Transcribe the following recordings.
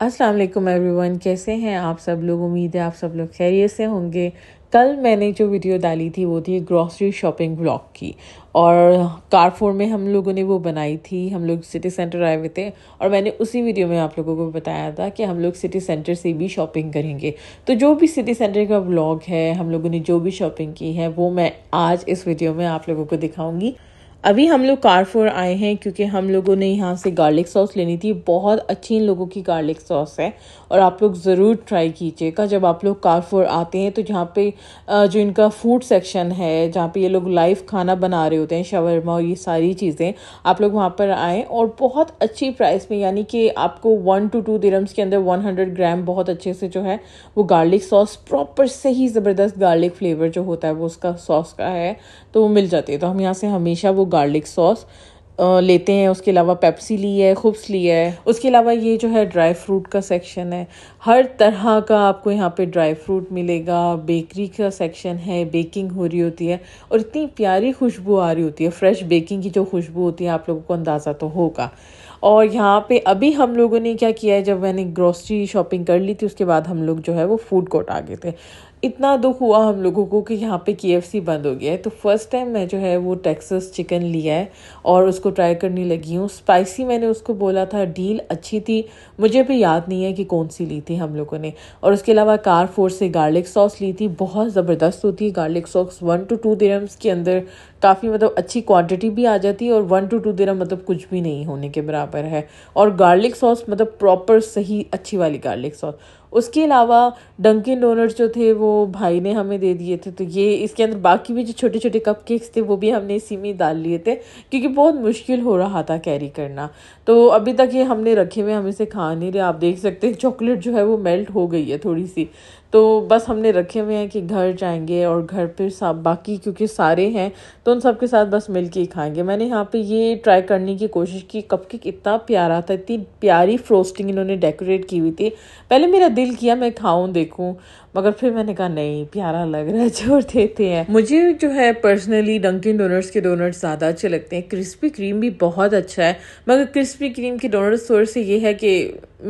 अस्सलाम वालेकुम एवरीवन कैसे हैं आप सब लोग उम्मीद है आप सब लोग खैरियत से होंगे कल मैंने जो वीडियो डाली थी वो थी ग्रॉसरी शॉपिंग ब्लॉग की और कारफोर में हम लोगों ने वो बनाई थी हम लोग सिटी सेंटर आए हुए थे और मैंने उसी वीडियो में आप लोगों को बताया था कि हम लोग सिटी सेंटर से भी शॉपिंग करेंगे तो जो भी सिटी सेंटर का ब्लॉग है हम लोगों ने जो भी शॉपिंग की है वो मैं आज इस वीडियो में आप लोगों को दिखाऊँगी अभी हम लोग कारफोर आए हैं क्योंकि हम लोगों ने यहाँ से गार्लिक सॉस लेनी थी बहुत अच्छी इन लोगों की गार्लिक सॉस है और आप लोग ज़रूर ट्राई कीजिएगा जब आप लोग कारफोर आते हैं तो जहाँ पे जो इनका फूड सेक्शन है जहाँ पे ये लोग लाइव खाना बना रहे होते हैं शवरमा और ये सारी चीज़ें आप लोग वहाँ पर आएँ और बहुत अच्छी प्राइस में यानी कि आपको वन टू टू दिरम्स के अंदर वन हंड्रेड ग्राम बहुत अच्छे से जो है वो गार्लिक सॉस प्रॉपर सही ज़बरदस्त गार्लिक फ्लेवर जो होता है वो उसका सॉस का है तो वो मिल जाती है तो हम यहाँ से हमेशा वो लोग गार्लिक सॉस लेते हैं उसके अलावा पेप्सी ली है खुब्स ली है उसके अलावा ये जो है ड्राई फ्रूट का सेक्शन है हर तरह का आपको यहाँ पे ड्राई फ्रूट मिलेगा बेकरी का सेक्शन है बेकिंग हो रही होती है और इतनी प्यारी खुशबू आ रही होती है फ्रेश बेकिंग की जो खुशबू होती है आप लोगों को अंदाज़ा तो होगा और यहाँ पे अभी हम लोगों ने क्या किया है जब मैंने ग्रॉसरी शॉपिंग कर ली थी उसके बाद हम लोग जो है वो फूड कोर्ट आ गए थे इतना दुख हुआ हम लोगों को कि यहाँ पे के बंद हो गया है तो फर्स्ट टाइम मैं जो है वो टेक्सस चिकन लिया है और उसको ट्राई करने लगी हूँ स्पाइसी मैंने उसको बोला था डील अच्छी थी मुझे भी याद नहीं है कि कौन सी ली थी हम लोगों ने और उसके अलावा कार फोर से गार्लिक सॉस ली थी बहुत ज़बरदस्त होती है garlic sauce one two two dirhams के अंदर काफ़ी मतलब अच्छी क्वान्टिटी भी आ जाती है और वन टू टू दिरम मतलब कुछ भी नहीं होने के बराबर है और गार्लिक सॉस मतलब प्रॉपर सही अच्छी वाली गार्लिक सॉस उसके अलावा डंकिन डोनट्स जो थे वो भाई ने हमें दे दिए थे तो ये इसके अंदर बाकी भी जो छोटे छोटे कप केक्स थे वो भी हमने इसी में डाल लिए थे क्योंकि बहुत मुश्किल हो रहा था कैरी करना तो अभी तक ये हमने रखे हुए हम इसे खा नहीं रहे आप देख सकते हैं चॉकलेट जो है वो मेल्ट हो गई है थोड़ी सी तो बस हमने रखे हुए हैं कि घर जाएंगे और घर पर सब बाकी क्योंकि सारे हैं तो उन सब के साथ बस मिल के ही खाएँगे मैंने यहाँ पे ये ट्राई करने की कोशिश की कप केक इतना प्यारा था इतनी प्यारी फ्रोस्टिंग इन्होंने डेकोरेट की हुई थी पहले मेरा दिल किया मैं खाऊं देखूं मगर फिर मैंने कहा नहीं प्यारा लग रहा है छोड़ देते हैं मुझे जो है पर्सनली डंकिन डोनट्स के डोनट्स ज़्यादा अच्छे लगते हैं क्रिस्पी क्रीम भी बहुत अच्छा है मगर क्रिस्पी क्रीम के डोनट्स थोड़े से ये है कि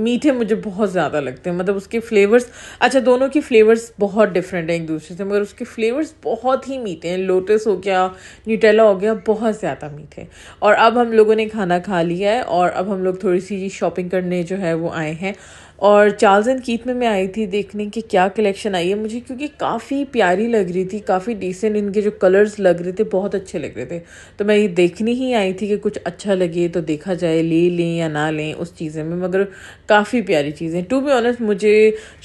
मीठे मुझे बहुत ज़्यादा लगते हैं मतलब उसके फ्लेवर्स अच्छा दोनों के फ्लेवर्स बहुत डिफरेंट हैं एक दूसरे से मगर उसके फ्लेवर्स बहुत ही मीठे हैं लोटस हो गया न्यूटेला हो गया बहुत ज़्यादा मीठे और अब हम लोगों ने खाना खा लिया है और अब हम लोग थोड़ी सी शॉपिंग करने जो है वो आए हैं और चार्ल्स एंड कीथ में मैं आई थी देखने की क्या कलेक्शन आई है मुझे क्योंकि काफ़ी प्यारी लग रही थी काफ़ी डिसेंट इनके जो कलर्स लग रहे थे बहुत अच्छे लग रहे थे तो मैं ये देखने ही आई थी कि कुछ अच्छा लगे तो देखा जाए ले लें या ना लें उस चीज़ें में मगर काफ़ी प्यारी चीज़ें टू बी ऑनेस्ट मुझे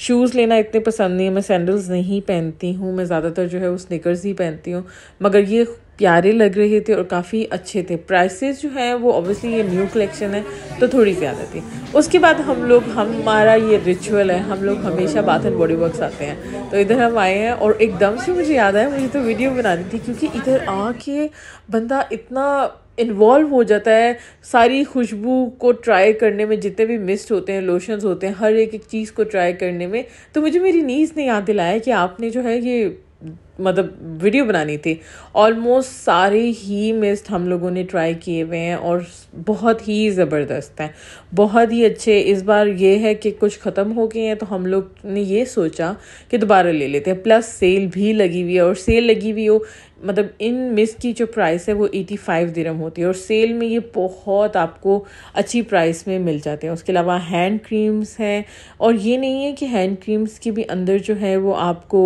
शूज़ लेना इतने पसंद नहीं है मैं सैंडल्स नहीं पहनती हूँ मैं ज़्यादातर जो है वो स्निकर्स ही पहनती हूँ मगर ये प्यारे लग रहे थे और काफ़ी अच्छे थे प्राइसेस जो हैं वो ऑब्वियसली ये न्यू कलेक्शन है तो थोड़ी ज़्यादा थी उसके बाद हम लोग हमारा ये रिचुअल है हम लोग हमेशा बाथ एंड बॉडी वर्क्स आते हैं तो इधर हम आए हैं और एकदम से मुझे याद आया मुझे तो वीडियो बनानी थी क्योंकि इधर आके बंदा इतना इन्वॉल्व हो जाता है सारी खुशबू को ट्राई करने में जितने भी मिस्ट होते हैं लोशंस होते हैं हर एक एक चीज़ को ट्राई करने में तो मुझे मेरी नीज़ ने याद दिलाया कि आपने जो है ये मतलब वीडियो बनानी थी ऑलमोस्ट सारे ही मिस्ड हम लोगों ने ट्राई किए हुए हैं और बहुत ही ज़बरदस्त हैं बहुत ही अच्छे इस बार ये है कि कुछ ख़त्म हो गए हैं तो हम लोग ने ये सोचा कि दोबारा ले लेते हैं प्लस सेल भी लगी हुई है और सेल लगी हुई हो मतलब इन मिस की जो प्राइस है वो एटी फाइव दिरम होती है और सेल में ये बहुत आपको अच्छी प्राइस में मिल जाते हैं उसके अलावा हैंड क्रीम्स हैं और ये नहीं है कि हैंड क्रीम्स के भी अंदर जो है वो आपको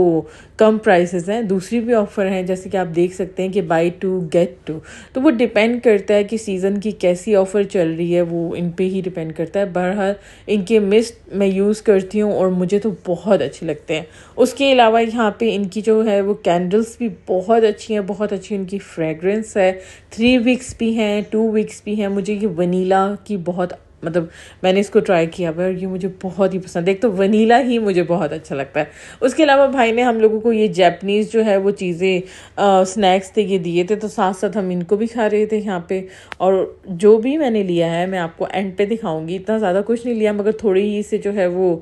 कम प्राइसेस हैं हैं दूसरी भी ऑफ़र हैं जैसे कि आप देख सकते हैं कि बाई टू गेट टू तो वो डिपेंड करता है कि सीज़न की कैसी ऑफ़र चल रही है वो इन पे ही डिपेंड करता है बहरहाल इनके मिस्ट मैं यूज़ करती हूँ और मुझे तो बहुत अच्छे लगते हैं उसके अलावा यहाँ पे इनकी जो है वो कैंडल्स भी बहुत अच्छी हैं बहुत अच्छी इनकी फ्रेगरेंस है थ्री वीक्स भी हैं टू वीक्स भी हैं मुझे ये वनीला की बहुत मतलब मैंने इसको ट्राई किया हुआ और ये मुझे बहुत ही पसंद है एक तो वनीला ही मुझे बहुत अच्छा लगता है उसके अलावा भाई ने हम लोगों को ये जैपनीज़ जो है वो चीज़ें स्नैक्स थे ये दिए थे तो साथ साथ हम इनको भी खा रहे थे यहाँ पे और जो भी मैंने लिया है मैं आपको एंड पे दिखाऊंगी इतना ज़्यादा कुछ नहीं लिया मगर थोड़ी ही से जो है वो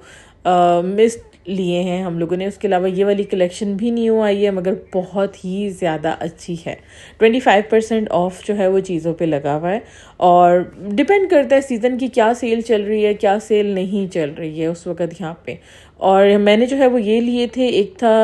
मिस लिए हैं हम लोगों ने उसके अलावा ये वाली कलेक्शन भी न्यू आई है मगर बहुत ही ज़्यादा अच्छी है ट्वेंटी फाइव परसेंट ऑफ जो है वो चीज़ों पे लगा हुआ है और डिपेंड करता है सीज़न की क्या सेल चल रही है क्या सेल नहीं चल रही है उस वक्त यहाँ पे और मैंने जो है वो ये लिए थे एक था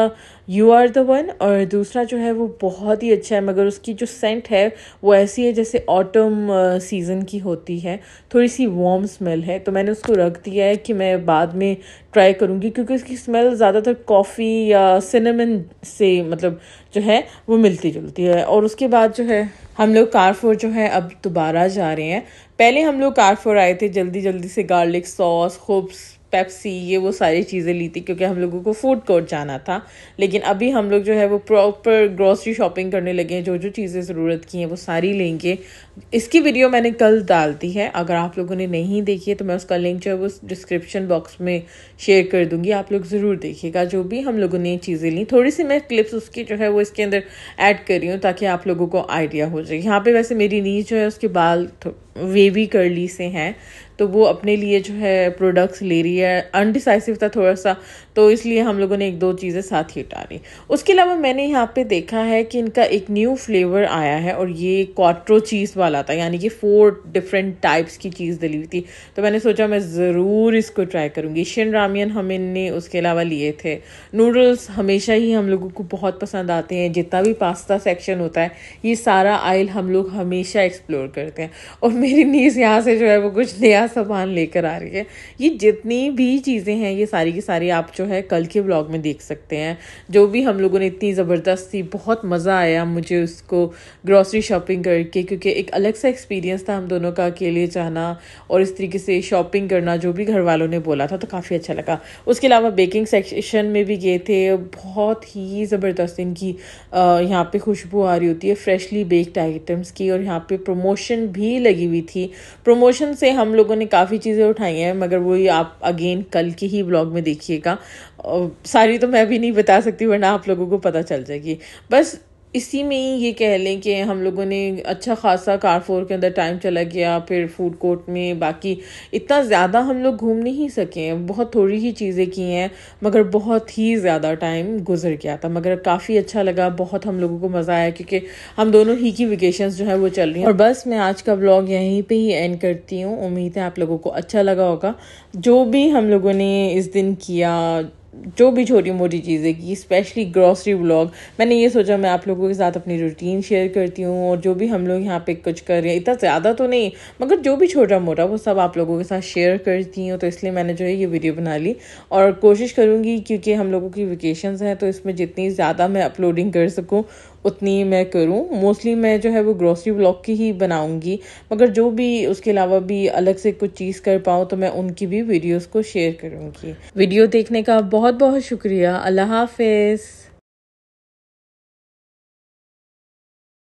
यू आर द वन और दूसरा जो है वो बहुत ही अच्छा है मगर उसकी जो सेंट है वो ऐसी है जैसे ऑटम सीज़न की होती है थोड़ी सी वॉम स्मेल है तो मैंने उसको रख दिया है कि मैं बाद में ट्राई करूँगी क्योंकि उसकी स्मेल ज़्यादातर कॉफ़ी या सिनेमन से मतलब जो है वो मिलती जुलती है और उसके बाद जो है हम लोग कारफोर जो है अब दोबारा जा रहे हैं पहले हम लोग कारफोर आए थे जल्दी जल्दी से गार्लिक सॉस खूब्स पेप्सी ये वो सारी चीज़ें ली थी क्योंकि हम लोगों को फूड कोर्ट जाना था लेकिन अभी हम लोग जो है वो प्रॉपर ग्रॉसरी शॉपिंग करने लगे हैं जो जो चीज़ें ज़रूरत की हैं वो सारी लेंगे इसकी वीडियो मैंने कल डाल दी है अगर आप लोगों ने नहीं देखी है तो मैं उसका लिंक जो है वो डिस्क्रिप्शन बॉक्स में शेयर कर दूँगी आप लोग ज़रूर देखिएगा जो भी हम लोगों ने चीज़ें ली थोड़ी सी मैं क्लिप्स उसकी जो है वो इसके अंदर ऐड कर रही हूँ ताकि आप लोगों को आइडिया हो जाए यहाँ पर वैसे मेरी नीज जो है उसके बाल वेवी ली से हैं तो वो अपने लिए जो है प्रोडक्ट्स ले रही है अनडिसाइसिव था थोड़ा सा तो इसलिए हम लोगों ने एक दो चीज़ें साथ ही उतारी उसके अलावा मैंने यहाँ पे देखा है कि इनका एक न्यू फ्लेवर आया है और ये क्वाट्रो चीज़ वाला था यानी कि फोर डिफरेंट टाइप्स की चीज़ दिली हुई थी तो मैंने सोचा मैं ज़रूर इसको ट्राई करूँगी एशियन रामियन हम इनने उसके अलावा लिए थे नूडल्स हमेशा ही हम लोगों को बहुत पसंद आते हैं जितना भी पास्ता सेक्शन होता है ये सारा आयल हम लोग हमेशा एक्सप्लोर करते हैं और मेरी नीज यहाँ से जो है वो कुछ नया सामान लेकर आ रही है ये जितनी भी चीज़ें हैं ये सारी की सारी आप जो है कल के ब्लॉग में देख सकते हैं जो भी हम लोगों ने इतनी ज़बरदस्त थी बहुत मज़ा आया मुझे उसको ग्रॉसरी शॉपिंग करके क्योंकि एक अलग सा एक्सपीरियंस था हम दोनों का अकेले जाना और इस तरीके से शॉपिंग करना जो भी घर वालों ने बोला था तो काफ़ी अच्छा लगा उसके अलावा बेकिंग सेक्शन में भी गए थे बहुत ही ज़बरदस्त इनकी यहाँ पे खुशबू आ रही होती है फ्रेशली बेक्ड आइटम्स की और यहाँ पे प्रमोशन भी लगी हुई थी प्रमोशन से हम लोगों लोगों ने काफ़ी चीज़ें उठाई हैं मगर वही आप अगेन कल की ही ब्लॉग में देखिएगा सारी तो मैं भी नहीं बता सकती वरना आप लोगों को पता चल जाएगी बस इसी में ही ये कह लें कि हम लोगों ने अच्छा खासा कारफोर के अंदर टाइम चला गया फिर फूड कोर्ट में बाकी इतना ज़्यादा हम लोग घूम नहीं सके बहुत थोड़ी ही चीज़ें की हैं मगर बहुत ही ज़्यादा टाइम गुजर गया था मगर काफ़ी अच्छा लगा बहुत हम लोगों को मज़ा आया क्योंकि हम दोनों ही की वेकेशन जो है वो चल रही हैं और बस मैं आज का ब्लॉग यहीं पर ही एंड करती हूँ उम्मीद है आप लोगों को अच्छा लगा होगा जो भी हम लोगों ने इस दिन किया जो भी छोटी मोटी चीज़ें की स्पेशली ग्रॉसरी ब्लॉग मैंने ये सोचा मैं आप लोगों के साथ अपनी रूटीन शेयर करती हूँ और जो भी हम लोग यहाँ पे कुछ कर रहे हैं इतना ज़्यादा तो नहीं मगर जो भी छोटा मोटा वो सब आप लोगों के साथ शेयर करती हूँ तो इसलिए मैंने जो है ये वीडियो बना ली और कोशिश करूँगी क्योंकि हम लोगों की वेकेशन हैं तो इसमें जितनी ज़्यादा मैं अपलोडिंग कर सकूँ उतनी मैं करूँ मोस्टली मैं जो है वो ग्रॉसरी ब्लॉक की ही बनाऊँगी मगर जो भी उसके अलावा भी अलग से कुछ चीज़ कर पाऊँ तो मैं उनकी भी वीडियोज़ को शेयर करूँगी वीडियो देखने का बहुत बहुत शुक्रिया अल्लाह हाफिज़